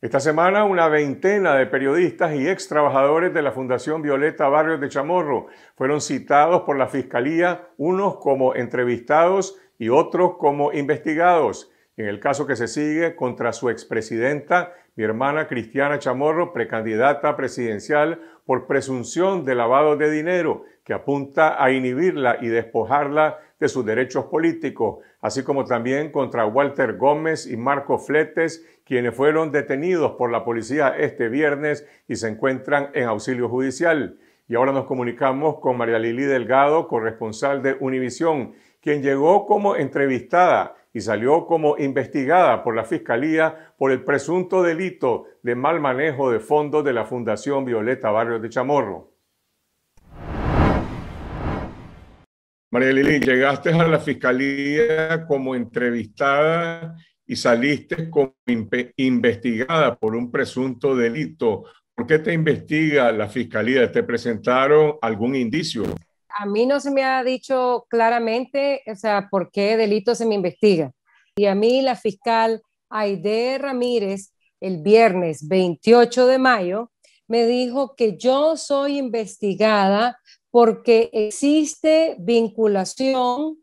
Esta semana, una veintena de periodistas y ex trabajadores de la Fundación Violeta Barrios de Chamorro fueron citados por la Fiscalía, unos como entrevistados y otros como investigados, en el caso que se sigue contra su expresidenta, mi hermana Cristiana Chamorro, precandidata presidencial por presunción de lavado de dinero, que apunta a inhibirla y despojarla de sus derechos políticos, así como también contra Walter Gómez y Marco Fletes, quienes fueron detenidos por la policía este viernes y se encuentran en auxilio judicial. Y ahora nos comunicamos con María Lili Delgado, corresponsal de Univisión, quien llegó como entrevistada y salió como investigada por la Fiscalía por el presunto delito de mal manejo de fondos de la Fundación Violeta Barrios de Chamorro. María Lili, llegaste a la fiscalía como entrevistada y saliste como investigada por un presunto delito. ¿Por qué te investiga la fiscalía? ¿Te presentaron algún indicio? A mí no se me ha dicho claramente, o sea, por qué delito se me investiga. Y a mí la fiscal Aide Ramírez, el viernes 28 de mayo, me dijo que yo soy investigada porque existe vinculación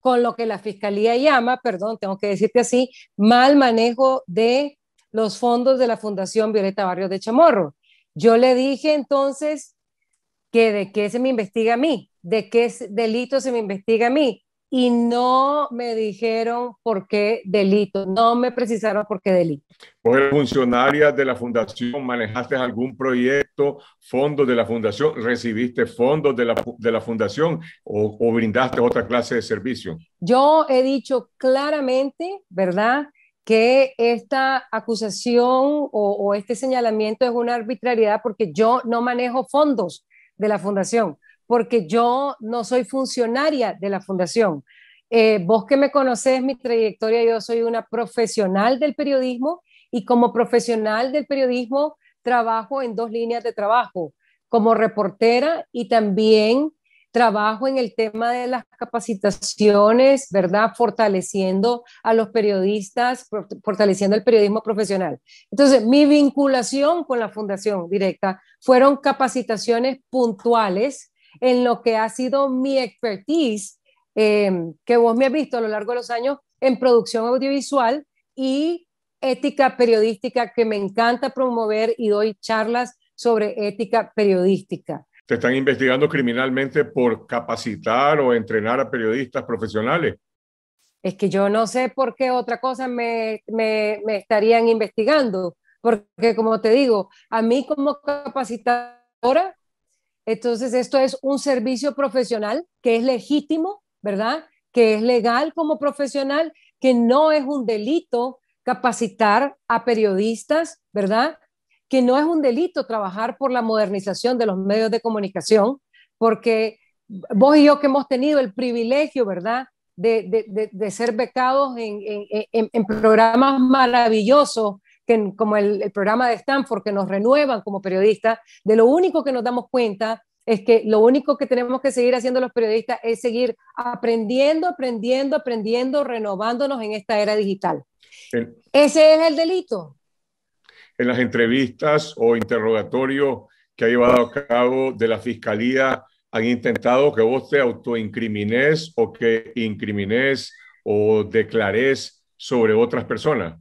con lo que la Fiscalía llama, perdón, tengo que decirte así, mal manejo de los fondos de la Fundación Violeta Barrios de Chamorro. Yo le dije entonces que de qué se me investiga a mí, de qué delito se me investiga a mí, y no me dijeron por qué delito, no me precisaron por qué delito. ¿Vos eres funcionaria de la fundación? ¿Manejaste algún proyecto, fondos de la fundación? ¿Recibiste fondos de la, de la fundación o, o brindaste otra clase de servicio? Yo he dicho claramente, ¿verdad? que esta acusación o este señalamiento es una arbitrariedad porque yo no manejo fondos de la fundación porque yo no soy funcionaria de la fundación. Eh, vos que me conocés, mi trayectoria, yo soy una profesional del periodismo y como profesional del periodismo trabajo en dos líneas de trabajo, como reportera y también trabajo en el tema de las capacitaciones, ¿verdad? Fortaleciendo a los periodistas, fortaleciendo el periodismo profesional. Entonces, mi vinculación con la fundación directa fueron capacitaciones puntuales en lo que ha sido mi expertise, em, que vos me has visto a lo largo de los años en producción audiovisual y ética periodística, que me encanta promover y doy charlas sobre ética periodística. ¿Te están investigando criminalmente por capacitar o entrenar a periodistas profesionales? Es que yo no sé por qué otra cosa me, me, me estarían investigando, porque como te digo, a mí como capacitadora entonces, esto es un servicio profesional que es legítimo, ¿verdad? Que es legal como profesional, que no es un delito capacitar a periodistas, ¿verdad? Que no es un delito trabajar por la modernización de los medios de comunicación, porque vos y yo que hemos tenido el privilegio, ¿verdad? De, ser becados en programas maravillosos que, como el, programa de Stanford, que nos renuevan como periodistas, de lo único que nos damos cuenta es que lo único que tenemos que seguir haciendo los periodistas es seguir aprendiendo, aprendiendo, aprendiendo, renovándonos en esta era digital. Ese es el delito. En las entrevistas o interrogatorios que ha llevado a cabo de la Fiscalía, han intentado que vos te autoincrimines o que incrimines o declares sobre otras personas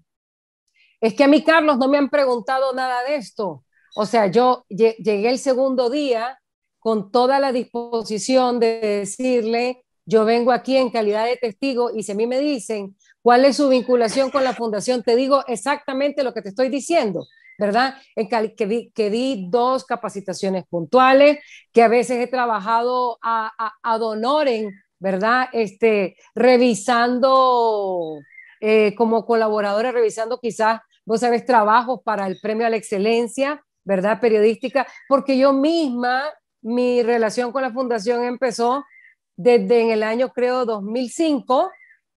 es que a mí, Carlos, no me han preguntado nada de esto. O sea, yo llegué el segundo día con toda la disposición de decirle, yo vengo aquí en calidad de testigo y si a mí me dicen cuál es su vinculación con la fundación, te digo exactamente lo que te estoy diciendo, ¿verdad? En que, di, que di dos capacitaciones puntuales, que a veces he trabajado a, a, donoren, ¿verdad? Este, revisando eh, como colaboradora, revisando quizás vos sabés, trabajos para el premio a la excelencia, ¿verdad? Periodística, porque yo misma, mi relación con la fundación empezó desde en el año, creo, 2005,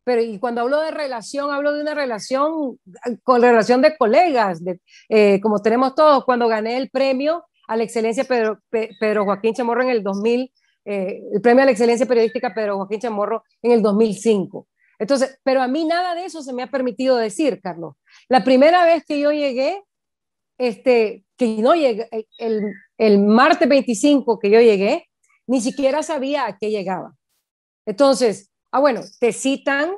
pero y cuando hablo de relación, hablo de una relación con relación de colegas, de, eh, como tenemos todos, cuando gané el premio a la excelencia Pedro, Pedro Joaquín Chamorro en el 2000, eh, el premio a la excelencia periodística Pedro Joaquín Chamorro en el 2005. Entonces, pero a mí nada de eso se me ha permitido decir, Carlos. La primera vez que yo llegué, este, que no llegué, eh, el, el martes 25 que yo llegué, ni siquiera sabía a qué llegaba. Entonces, ah, bueno, te citan,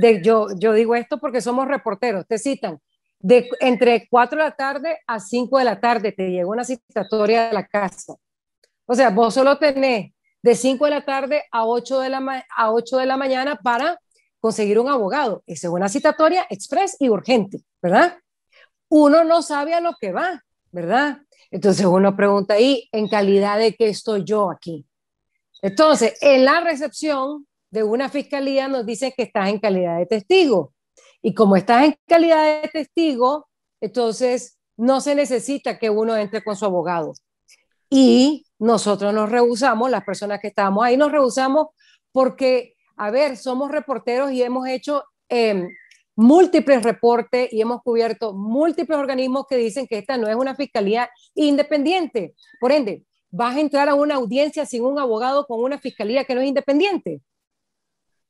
de, yo, yo digo esto porque somos reporteros, te citan de entre 4 de la tarde a 5 de la tarde, te llegó una citatoria a la casa. O sea, vos solo tenés de 5 de la tarde a 8 de la, a 8 de la mañana para conseguir un abogado. Esa es una citatoria express y urgente, ¿verdad? Uno no sabe a lo que va, ¿verdad? Entonces uno pregunta ¿y ¿en calidad de qué estoy yo aquí? Entonces, en la recepción de una fiscalía nos dicen que estás en calidad de testigo. Y como estás en calidad de testigo, entonces no se necesita que uno entre con su abogado. Y nosotros nos rehusamos, las personas que estábamos ahí nos rehusamos porque a ver, somos reporteros y hemos hecho em, múltiples reportes y hemos cubierto múltiples organismos que dicen que esta no es una fiscalía independiente. Por ende, ¿vas a entrar a una audiencia sin un abogado con una fiscalía que no es independiente?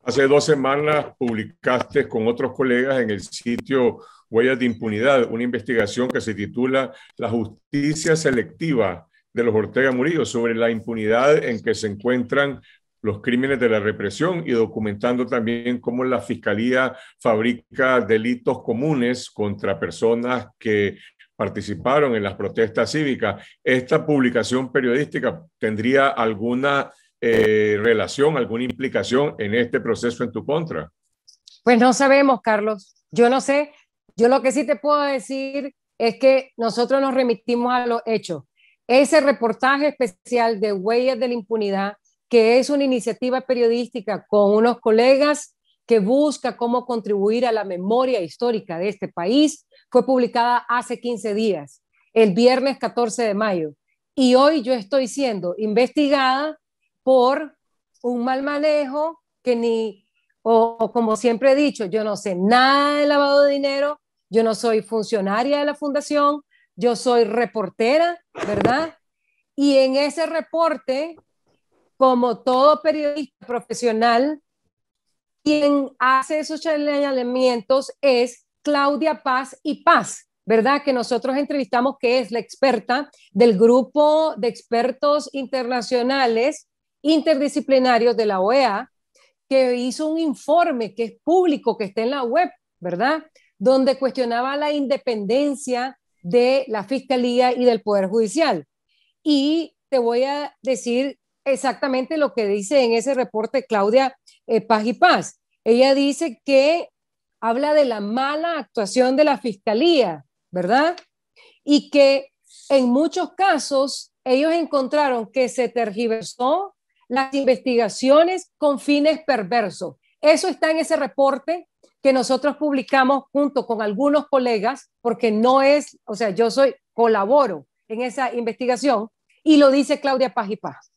Hace dos semanas publicaste con otros colegas en el sitio Huellas de Impunidad una investigación que se titula La justicia selectiva de los Ortega Murillo sobre la impunidad en que se encuentran los crímenes de la represión y documentando también cómo la Fiscalía fabrica delitos comunes contra personas que participaron en las protestas cívicas. ¿Esta publicación periodística tendría alguna eh, relación, alguna implicación en este proceso en tu contra? Pues no sabemos, Carlos. Yo no sé. Yo lo que sí te puedo decir es que nosotros nos remitimos a los hechos. Ese reportaje especial de Huellas de la Impunidad que es una iniciativa periodística con unos colegas que busca cómo contribuir a la memoria histórica de este país, fue publicada hace 15 días, el viernes 14 de mayo. Y hoy yo estoy siendo investigada por un mal manejo que ni, o, como siempre he dicho, yo no sé nada de lavado de dinero, yo no soy funcionaria de la fundación, yo soy reportera, ¿verdad? Y en ese reporte como todo periodista profesional, quien hace esos señalamientos es Claudia Paz y Paz, ¿verdad? Que nosotros entrevistamos, que es la experta del grupo de expertos internacionales interdisciplinarios de la OEA, que hizo un informe que es público, que está en la web, ¿verdad? Donde cuestionaba la independencia de la Fiscalía y del Poder Judicial. Y te voy a decir exactamente lo que dice en ese reporte Claudia eh, Paz y Paz. Ella dice que habla de la mala actuación de la fiscalía, ¿verdad? Y que en muchos casos ellos encontraron que se tergiversó las investigaciones con fines perversos. Eso está en ese reporte que nosotros publicamos junto con algunos colegas, porque no es, o sea, yo soy, colaboro en esa investigación, y lo dice Claudia Paz y Paz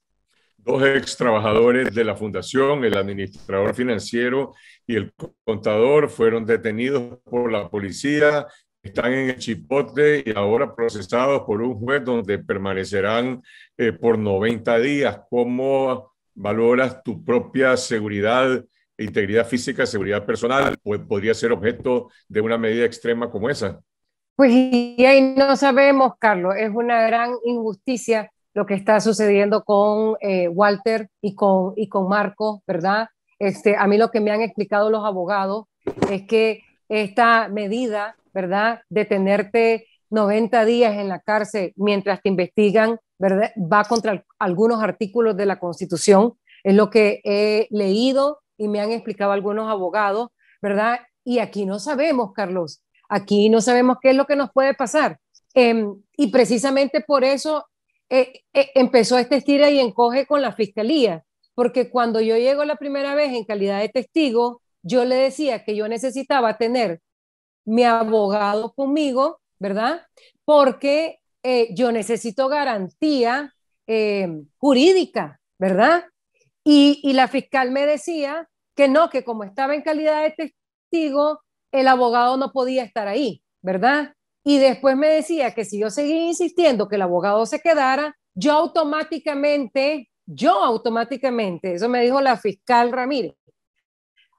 dos ex trabajadores de la fundación, el administrador financiero y el contador, fueron detenidos por la policía, están en el chipote y ahora procesados por un juez donde permanecerán eh, por 90 días. ¿Cómo valoras tu propia seguridad, integridad física, seguridad personal? Pues podría ser objeto de una medida extrema como esa. Pues y ahí no sabemos, Carlos, es una gran injusticia lo que está sucediendo con eh, Walter y con, y con Marco, ¿verdad? Este, a mí lo que me han explicado los abogados es que esta medida, ¿verdad? De tenerte 90 días en la cárcel mientras te investigan, ¿verdad? Va contra algunos artículos de la Constitución, es lo que he leído y me han explicado algunos abogados, ¿verdad? Y aquí no sabemos, Carlos, aquí no sabemos qué es lo que nos puede pasar. Em, y precisamente por eso eh, eh, empezó este estira y encoge con la fiscalía, porque cuando yo llego la primera vez en calidad de testigo, yo le decía que yo necesitaba tener mi abogado conmigo, ¿verdad? Porque eh, yo necesito garantía jurídica, ¿verdad? Y, y la fiscal me decía que no, que como estaba en calidad de testigo, el abogado no podía estar ahí, ¿verdad? y después me decía que si yo seguía insistiendo que el abogado se quedara, yo automáticamente, yo automáticamente, eso me dijo la fiscal Ramírez,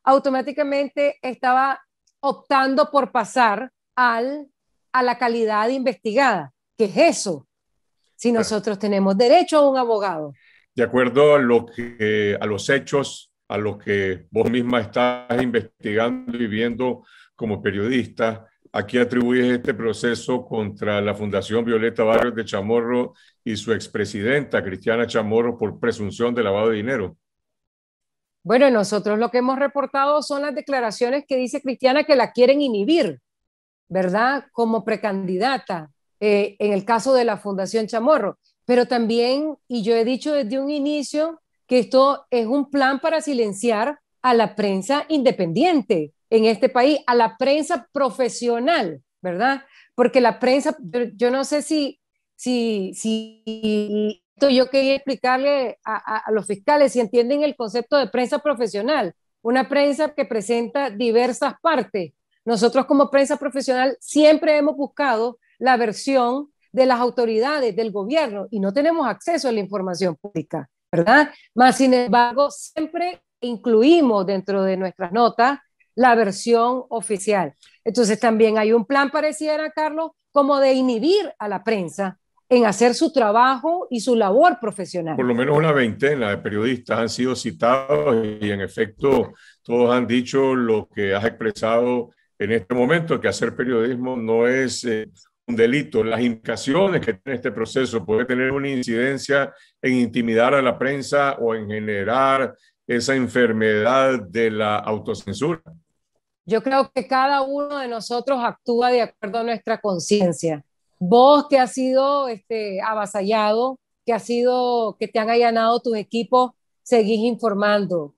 automáticamente estaba optando por pasar al, a la calidad investigada. ¿Qué es eso? Si nosotros tenemos derecho a un abogado. De acuerdo a, lo que, a los hechos, a lo que vos misma estás investigando y viendo como periodista, ¿A qué atribuyes este proceso contra la Fundación Violeta Barrios de Chamorro y su expresidenta Cristiana Chamorro por presunción de lavado de dinero? Bueno, nosotros lo que hemos reportado son las declaraciones que dice Cristiana que la quieren inhibir, ¿verdad? Como precandidata eh, en el caso de la Fundación Chamorro. Pero también, y yo he dicho desde un inicio, que esto es un plan para silenciar a la prensa independiente, en este país, a la prensa profesional, ¿verdad? Porque la prensa, yo no sé si, si, si yo quería explicarle a, los fiscales si entienden el concepto de prensa profesional, una prensa que presenta diversas partes. Nosotros como prensa profesional siempre hemos buscado la versión de las autoridades, del gobierno, y no tenemos acceso a la información pública, ¿verdad? Más sin embargo, siempre incluimos dentro de nuestras notas la versión oficial. Entonces también hay un plan, pareciera, Carlos, como de inhibir a la prensa en hacer su trabajo y su labor profesional. Por lo menos una veintena de periodistas han sido citados y en efecto todos han dicho lo que has expresado en este momento, que hacer periodismo no es eh, un delito. Las implicaciones que tiene este proceso puede tener una incidencia en intimidar a la prensa o en generar esa enfermedad de la autocensura? Yo creo que cada uno de nosotros actúa de acuerdo a nuestra conciencia. Vos que has sido este, avasallado, que, ha sido, que te han allanado tus equipos, seguís informando.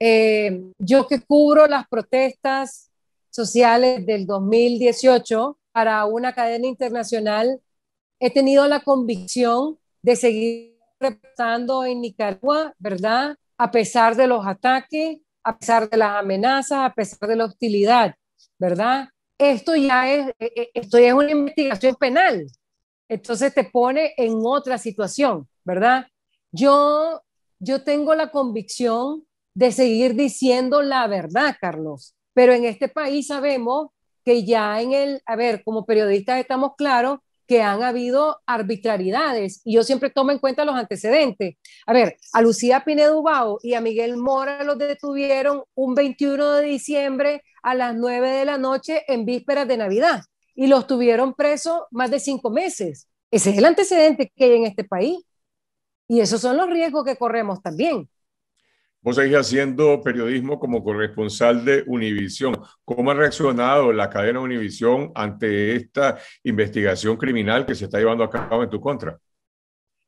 Eh, yo que cubro las protestas sociales del 2018 para una cadena internacional, he tenido la convicción de seguir reportando en Nicaragua, ¿verdad? a pesar de los ataques, a pesar de las amenazas, a pesar de la hostilidad, ¿verdad? Esto ya es, eh, eh, esto es una investigación penal, entonces te pone en otra situación, ¿verdad? Yo, yo tengo la convicción de seguir diciendo la verdad, Carlos, pero en este país sabemos que ya en el, a ver, como periodistas estamos claros que han habido arbitrariedades y yo siempre tomo en cuenta los antecedentes. A ver, a Lucía Pinedo Ubao y a Miguel Mora los detuvieron un 21 de diciembre a las 9 de la noche en vísperas de Navidad y los tuvieron presos más de cinco meses. Ese es el antecedente que hay en este país y esos son los riesgos que corremos también. Vos seguís haciendo periodismo como corresponsal de Univisión. ¿Cómo ha reaccionado la cadena Univisión ante esta investigación criminal que se está llevando a cabo en tu contra?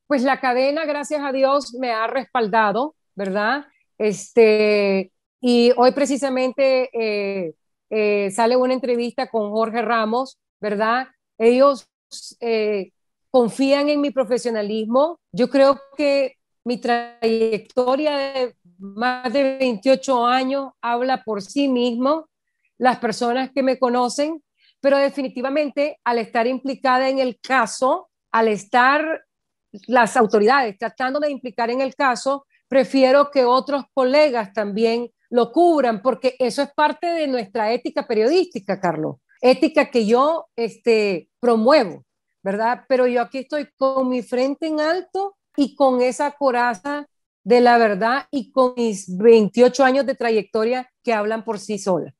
Pues la cadena, gracias a Dios, me ha respaldado, ¿verdad? Este, y hoy precisamente eh, eh, sale una entrevista con Jorge Ramos, ¿verdad? Ellos eh, confían en mi profesionalismo. Yo creo que mi trayectoria de, más de 28 años, habla por sí mismo, las personas que me conocen, pero definitivamente al estar implicada en el caso, al estar las autoridades tratando de implicar en el caso, prefiero que otros colegas también lo cubran, porque eso es parte de nuestra ética periodística, Carlos, ética que yo este, promuevo, ¿verdad? Pero yo aquí estoy con mi frente en alto y con esa coraza de la verdad y con mis 28 años de trayectoria que hablan por sí sola.